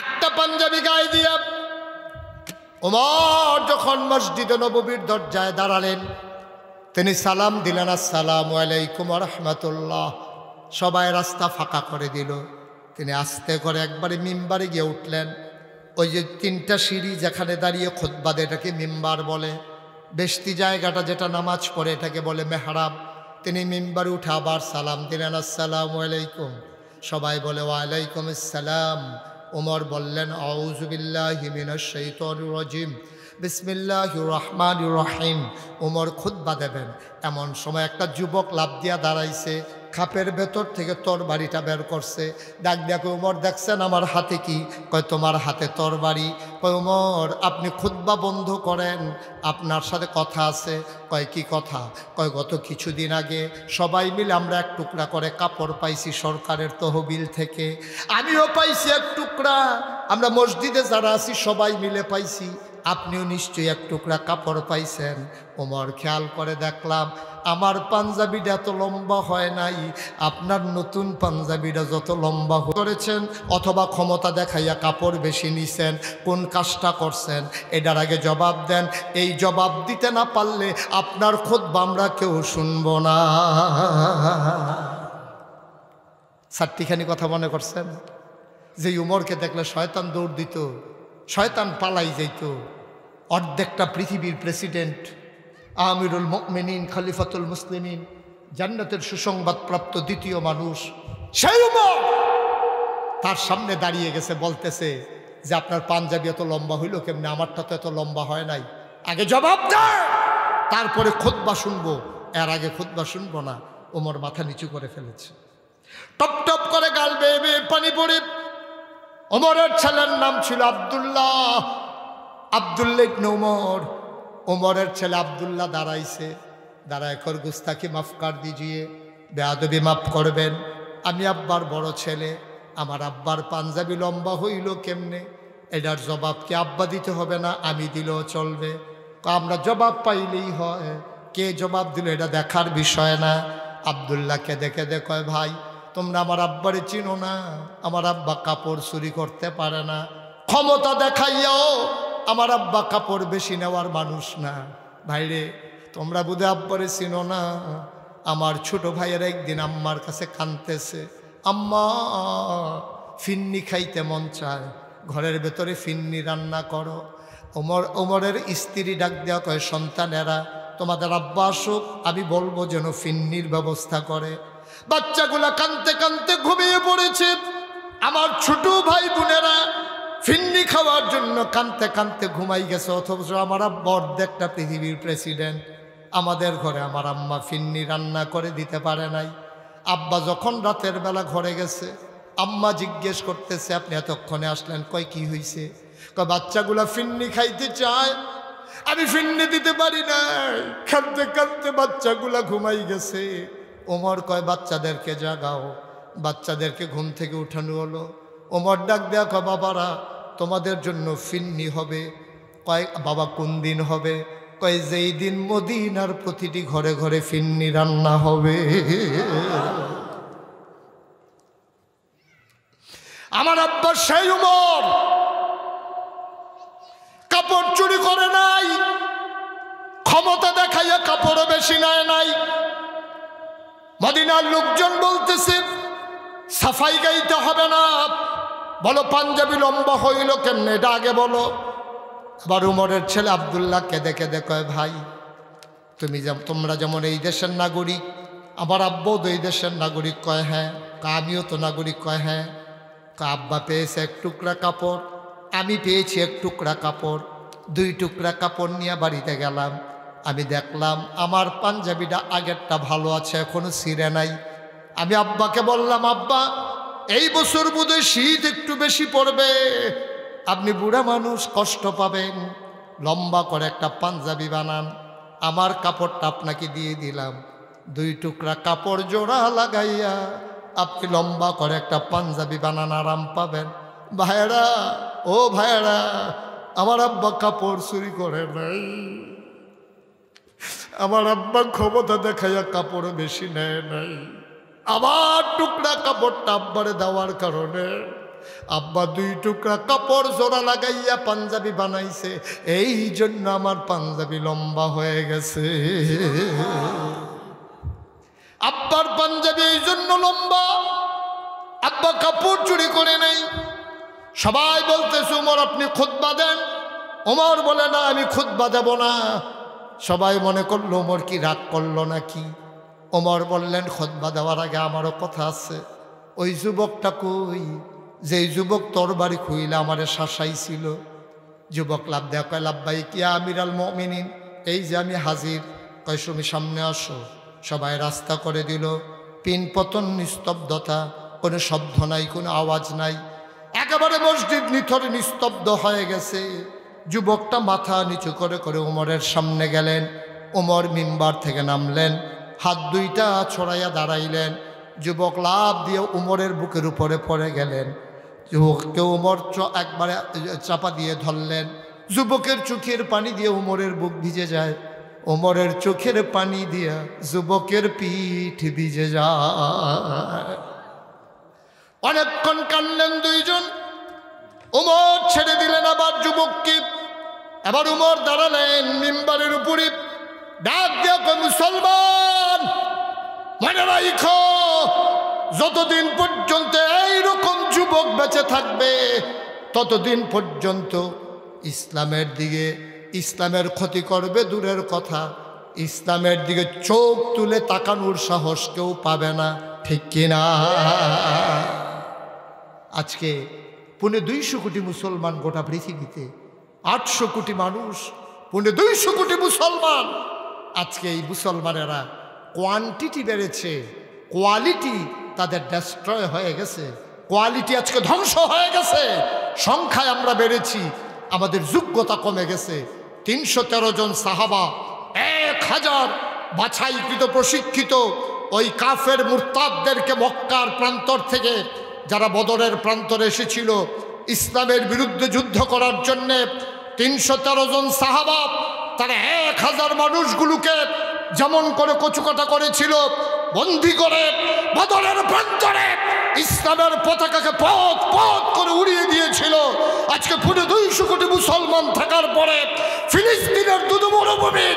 একটা পাঞ্জাবি গায়ে দিয়া ওমর যখন মসজিদ নববীর দরজায় দাঁড়ালেন তিনি সালাম দিলেন আসসালাম আলাইকুম রহমতুল্লাহ সবাই রাস্তা ফাঁকা করে দিল তিনি আস্তে করে একবারে মিম্বারে গিয়ে উঠলেন ওই যে তিনটা সিঁড়ি যেখানে দাঁড়িয়ে খোদবাদ এটাকে মিম্বার বলে বেশতি জায়গাটা যেটা নামাজ পড়ে এটাকে বলে মেহরাব তিনি মিম্বারে উঠে আবার সালাম দিলেন আসসালাম আলাইকুম সবাই বলে ওয়ালাইকুম আসসালাম ওমর বললেন আউজুবিল্লাহিম বিসমিল্লাহ রহমান রহিম ওমর খুদ্া দেবেন এমন সময় একটা যুবক লাভ দিয়া দাঁড়াইছে খাপের ভেতর থেকে তোর বাড়িটা বের করছে ডাক দেখো উমর দেখছেন আমার হাতে কি কয় তোমার হাতে তোর বাড়ি কয় উমর আপনি খুদ্া বন্ধ করেন আপনার সাথে কথা আছে কয় কি কথা কয় গত কিছুদিন আগে সবাই মিলে আমরা এক টুকরা করে কাপড় পাইছি সরকারের তহবিল থেকে আমিও পাইছি এক টুকরা আমরা মসজিদে যারা আছি সবাই মিলে পাইছি আপনিও নিশ্চয়ই এক টুকরা কাপড় পাইছেন ওমর খেয়াল করে দেখলাম আমার পাঞ্জাবিটা এত লম্বা হয় নাই আপনার নতুন পাঞ্জাবিটা যত লম্বা করেছেন অথবা ক্ষমতা দেখাইয়া কাপড় বেশি নিছেন কোন কাজটা করছেন এটার আগে জবাব দেন এই জবাব দিতে না পারলে আপনার খোদ আমরা কেউ শুনব না সাতটিখানি কথা মনে করছেন যে উমরকে দেখলে শয়তান দৌড় দিত শয়তান পালাই যেত অর্ধেকটা পৃথিবীর প্রেসিডেন্ট আমিরুল মকমিনিন খলিফাতুল মুসলিমিন জান্নাতের সুসংবাদপ্রাপ্ত দ্বিতীয় মানুষ সেই উমর তার সামনে দাঁড়িয়ে গেছে বলতেছে যে আপনার পাঞ্জাবি এত লম্বা হইল কেমনি আমারটা তো এত লম্বা হয় নাই আগে জবাব দেয় তারপরে খোদবা শুনবো এর আগে খোদবা শুনবো না ওমর মাথা নিচু করে ফেলেছে টপ টপ করে গাল বেয়ে বেয়ে পানি পড়ে অমরের ছেলের নাম ছিল আবদুল্লাহ আবদুল্লাহ নৌমর ওমরের ছেলে আবদুল্লাহ দাঁড়াইছে দাঁড়ায় কর গুস্তাকি মাফ কার দিজিয়ে বেয়াদবি মাফ করবেন আমি আব্বার বড় ছেলে আমার আব্বার পাঞ্জাবি লম্বা হইল কেমনে এটার জবাবকে আব্বা দিতে হবে না আমি দিলেও চলবে আমরা জবাব পাইলেই হয় কে জবাব দিল এটা দেখার বিষয় না আবদুল্লাহকে দেখে দেখ ভাই তোমরা আমার আব্বারে চিনো না আমার আব্বা কাপড় চুরি করতে পারে না ক্ষমতা দেখাইয়াও আমার আব্বা কাপড় বেশি নেওয়ার মানুষ না ভাইরে তোমরা বুধে আব্বারে চিনো না আমার ছোট ভাইয়ের একদিন আম্মার কাছে কানতেছে আম্মা ফিন্নি খাইতে মন চায় ঘরের ভেতরে ফিন্নি রান্না করো ওমর ওমরের স্ত্রী ডাক দেওয়া কয় সন্তানেরা তোমাদের আব্বা আসুক আমি বলবো যেন ফিন্নির ব্যবস্থা করে বাচ্চাগুলা কানতে কানতে ঘুমিয়ে পড়েছে আমার ছোট ভাই বোনেরা ফিন্নি খাওয়ার জন্য কানতে কানতে ঘুমাই গেছে অথচ আমার আব্বা দেখটা পৃথিবীর প্রেসিডেন্ট আমাদের ঘরে আমার আম্মা ফিন্নি রান্না করে দিতে পারে নাই আব্বা যখন রাতের বেলা ঘরে গেছে আম্মা জিজ্ঞেস করতেছে আপনি এতক্ষণে আসলেন কয় কি হয়েছে কয় বাচ্চাগুলা ফিন্নি খাইতে চায় আমি ফিন্নি দিতে পারি না কাঁদতে কাঁদতে বাচ্চাগুলা ঘুমাই গেছে ওমর কয় বাচ্চাদেরকে জাগাও বাচ্চাদেরকে ঘুম থেকে উঠানো হলো ওমর ডাক দেখ বাবারা তোমাদের জন্য ফিন্নি হবে কয় বাবা কোন দিন হবে কয় যেই দিন মদিনার প্রতিটি ঘরে ঘরে ফিন্নি রান্না হবে আমার আব্বা সেই উমর কাপড় চুরি করে নাই ক্ষমতা দেখাইয়া কাপড়ও বেশি নেয় নাই মদিনার লোকজন বলতেছে সাফাই গাইতে হবে না বলো পাঞ্জাবি লম্বা হইল কেমনে এটা আগে বলো আবার উমরের ছেলে আবদুল্লাহ কেঁদে কেঁদে কয় ভাই তুমি তোমরা যেমন এই দেশের নাগরিক আমার আব্বাও তো এই দেশের নাগরিক কয় হ্যাঁ আমিও তো নাগরিক কয় হ্যাঁ আব্বা পেয়েছে এক টুকরা কাপড় আমি পেয়েছি এক টুকরা কাপড় দুই টুকরা কাপড় নিয়ে বাড়িতে গেলাম আমি দেখলাম আমার পাঞ্জাবিটা আগেরটা ভালো আছে এখনও সিরে নাই আমি আব্বাকে বললাম আব্বা এই বছর বোধহয় শীত একটু বেশি পড়বে আপনি বুড়া মানুষ কষ্ট পাবেন লম্বা করে একটা পাঞ্জাবি বানান আমার কাপড়টা আপনাকে দিয়ে দিলাম দুই টুকরা কাপড় জোড়া লাগাইয়া আপনি লম্বা করে একটা পাঞ্জাবি বানান আরাম পাবেন ভাইরা ও ভাইরা আমার আব্বা কাপড় চুরি করে নাই আমার আব্বা ক্ষমতা দেখাইয়া কাপড় বেশি নেয় নাই আবার টুকরা কাপড়টা আব্বারে দেওয়ার কারণে আব্বা দুই টুকরা কাপড় জোড়া লাগাইয়া পাঞ্জাবি বানাইছে এই জন্য আমার পাঞ্জাবি লম্বা হয়ে গেছে আব্বার পাঞ্জাবি এই জন্য লম্বা আব্বা কাপড় চুরি করে নেই সবাই বলতেছে ওমর আপনি খুদ্া দেন ওমর বলে না আমি খুদ্া দেব না সবাই মনে করলো ওমর কি রাগ করলো নাকি ওমর বললেন খদ্া দেওয়ার আগে আমারও কথা আছে ওই যুবকটা কই যে যুবক তোর বাড়ি খুইলে শাসাই ছিল যুবক লাভ দেয়া কয় লাভবাই কিয়া আমিরাল মমিন এই যে আমি হাজির কয় সুমি সামনে আসো সবাই রাস্তা করে দিল পিন পতন নিস্তব্ধতা কোনো শব্দ নাই কোনো আওয়াজ নাই একেবারে মসজিদ নিথরে নিস্তব্ধ হয়ে গেছে যুবকটা মাথা নিচু করে করে ওমরের সামনে গেলেন ওমর মিম্বার থেকে নামলেন হাত দুইটা ছড়াইয়া দাঁড়াইলেন যুবক লাভ দিয়ে উমরের বুকের উপরে পড়ে গেলেন যুবককে উমর একবারে চাপা দিয়ে ধরলেন যুবকের চোখের পানি দিয়ে উমরের বুক ভিজে যায় উমরের চোখের পানি দিয়ে যুবকের পিঠ ভিজে যায় অনেকক্ষণ কানলেন দুইজন উমর ছেড়ে দিলেন আবার যুবককে আবার উমর দাঁড়ালেন মিম্বারের উপরে ডাক দেখো মুসলমান মনে রাখো যতদিন পর্যন্ত এইরকম যুবক বেঁচে থাকবে ততদিন পর্যন্ত ইসলামের দিকে ইসলামের ক্ষতি করবে দূরের কথা ইসলামের দিকে চোখ তুলে তাকানোর সাহস কেউ পাবে না ঠিক কিনা আজকে পুনে দুইশো কোটি মুসলমান গোটা পৃথিবীতে আটশো কোটি মানুষ পুনে দুইশো কোটি মুসলমান আজকে এই মুসলমানেরা কোয়ান্টিটি বেড়েছে কোয়ালিটি তাদের ডেস্ট্রয় হয়ে গেছে কোয়ালিটি আজকে ধ্বংস হয়ে গেছে সংখ্যায় আমরা বেড়েছি আমাদের যোগ্যতা কমে গেছে তিনশো তেরো জন সাহাবা এক হাজার বাছাইকৃত প্রশিক্ষিত ওই কাফের মুরতাদদেরকে মক্কার প্রান্তর থেকে যারা বদরের প্রান্তরে এসেছিল ইসলামের বিরুদ্ধে যুদ্ধ করার জন্যে তিনশো তেরো জন সাহাবা তারা এক হাজার মানুষগুলোকে যেমন করে কচুকাটা করেছিল বন্দি করে বদলের প্রান্তরে ইসলামের পতাকাকে পথ পথ করে উড়িয়ে দিয়েছিল আজকে পুরো দুইশো কোটি মুসলমান থাকার পরে ফিলিস্তিনের দুধ মরুভূমি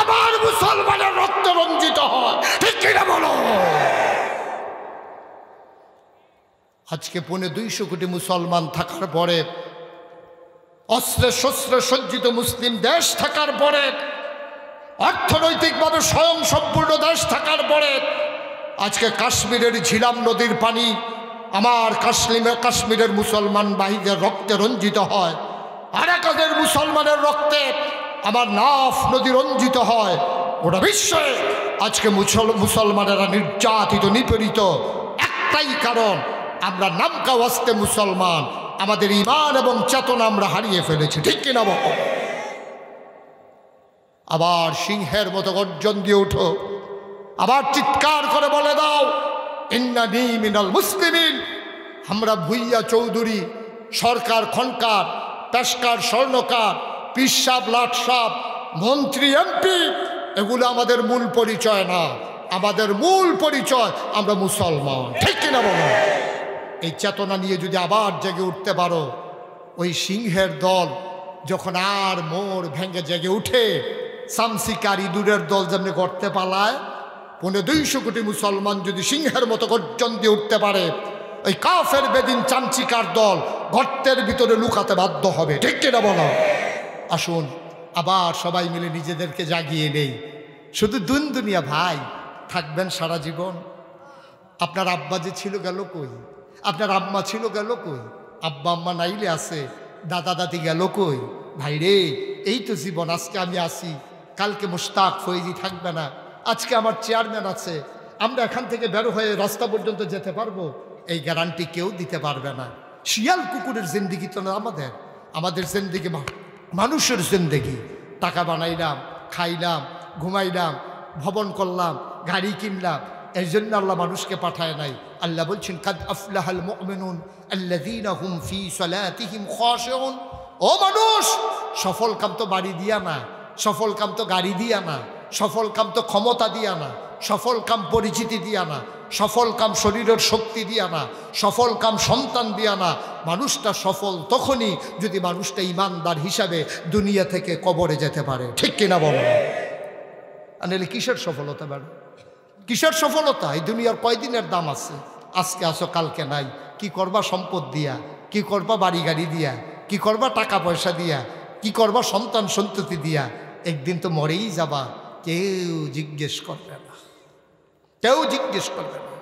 আবার মুসলমানের রক্ত রঞ্জিত হয় ঠিক কিনা বলো আজকে পুনে দুইশো কোটি মুসলমান থাকার পরে অস্ত্রে শস্ত্রে সজ্জিত মুসলিম দেশ থাকার পরে অর্থনৈতিকভাবে স্বয়ং সম্পূর্ণ দেশ থাকার পরে আজকে কাশ্মীরের ঝিলাম নদীর পানি আমার কাশ্মীরে কাশ্মীরের মুসলমান বাহিনীর রক্তে রঞ্জিত হয় আরেকদের মুসলমানের রক্তে আমার নাফ নদী রঞ্জিত হয় ওটা বিশ্বে আজকে মুসল মুসলমানেরা নির্যাতিত নিপীড়িত একটাই কারণ আমরা নামকা ওয়াস্তে মুসলমান আমাদের ইমান এবং চেতনা আমরা হারিয়ে ফেলেছি ঠিক কিনা বল আবার সিংহের মতো গর্জন দিয়ে উঠো আবার চিৎকার করে বলে দাও ইন্নানি মিনাল মুসলিমিন আমরা ভুইয়া চৌধুরী সরকার খনকার পেশকার স্বর্ণকার পিসাব লাটসাপ মন্ত্রী এমপি এগুলো আমাদের মূল পরিচয় না আমাদের মূল পরিচয় আমরা মুসলমান ঠিক কিনা বলো এই চেতনা নিয়ে যদি আবার জেগে উঠতে পারো ওই সিংহের দল যখন আর মোর ভেঙে জেগে উঠে সামসিকারী ইঁদুরের দল যেমনি করতে পালায় পনেরো দুইশো কোটি মুসলমান যদি সিংহের মতো গর্জন দিয়ে উঠতে পারে ওই কাফের বেদিন চামচিকার দল গর্তের ভিতরে লুকাতে বাধ্য হবে ঠিক কিনা বলো আসুন আবার সবাই মিলে নিজেদেরকে জাগিয়ে নেই শুধু দুন দুনিয়া ভাই থাকবেন সারা জীবন আপনার আব্বা যে ছিল গেল কই আপনার আম্মা ছিল গেল কই আব্বা আম্মা নাইলে আছে দাদা দাদি গেল কই রে এই তো জীবন আজকে আমি আসি কালকে মুস্তাক ফয়েজি থাকবে না আজকে আমার চেয়ারম্যান আছে আমরা এখান থেকে বেরো হয়ে রাস্তা পর্যন্ত যেতে পারবো এই গ্যারান্টি কেউ দিতে পারবে না শিয়াল কুকুরের জিন্দিগি তো না আমাদের আমাদের জিন্দিগি মানুষের জিন্দিগি টাকা বানাইলাম খাইলাম ঘুমাইলাম ভবন করলাম গাড়ি কিনলাম এই জন্য আল্লাহ মানুষকে পাঠায় নাই আল্লাহ বলছেন কাদ আফলাহাল মুমিনুন আল্লাযীনা হুম ফি সালাতিহিম খাশিউন ও মানুষ সফল কাম তো বাড়ি দিয়া না সফল কাম তো গাড়ি দিয়া না সফল কাম তো ক্ষমতা দিয়া না সফল কাম পরিচিতি দিয়া না সফল কাম শরীরের শক্তি দিয়া না সফল কাম সন্তান দিয়া না মানুষটা সফল তখনই যদি মানুষটা ইমানদার হিসাবে দুনিয়া থেকে কবরে যেতে পারে ঠিক কিনা বলো আনলে কিসের সফলতা বাড়ে কিসের সফলতা এই দুনিয়ার কয়দিনের দাম আছে আজকে আসো কালকে নাই কি করবা সম্পদ দিয়া কি করবা বাড়ি গাড়ি দিয়া কি করবা টাকা পয়সা দিয়া কি করবা সন্তান সন্ততি দিয়া একদিন তো মরেই যাবা কেউ জিজ্ঞেস করবে না কেউ জিজ্ঞেস করবে না